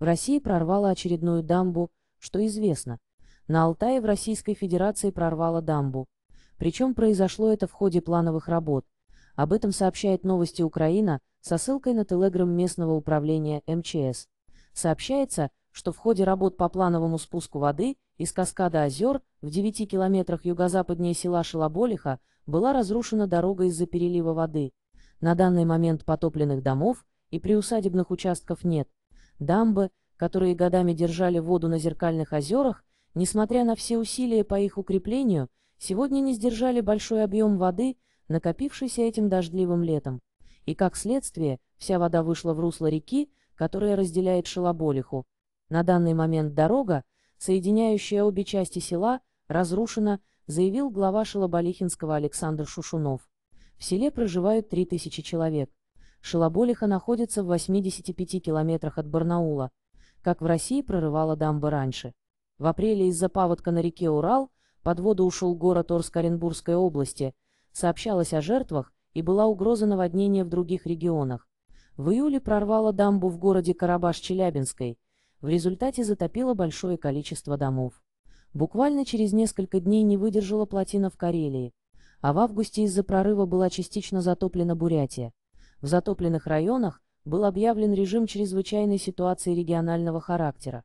В России прорвала очередную дамбу, что известно. На Алтае в Российской Федерации прорвала дамбу. Причем произошло это в ходе плановых работ. Об этом сообщает новости Украина со ссылкой на телеграм местного управления МЧС. Сообщается, что в ходе работ по плановому спуску воды из каскада озер в 9 километрах юго-западнее села Шелоболиха была разрушена дорога из-за перелива воды. На данный момент потопленных домов и приусадебных участков нет. Дамбы, которые годами держали воду на зеркальных озерах, несмотря на все усилия по их укреплению, сегодня не сдержали большой объем воды, накопившийся этим дождливым летом. И как следствие, вся вода вышла в русло реки, которая разделяет Шалоболиху. На данный момент дорога, соединяющая обе части села, разрушена, заявил глава Шалоболихинского Александр Шушунов. В селе проживают 3000 человек. Шилоболиха находится в 85 километрах от Барнаула, как в России прорывала дамба раньше. В апреле из-за паводка на реке Урал под воду ушел город Орск Оренбургской области, сообщалось о жертвах и была угроза наводнения в других регионах. В июле прорвала дамбу в городе Карабаш-Челябинской, в результате затопило большое количество домов. Буквально через несколько дней не выдержала плотина в Карелии, а в августе из-за прорыва была частично затоплена Бурятия. В затопленных районах был объявлен режим чрезвычайной ситуации регионального характера.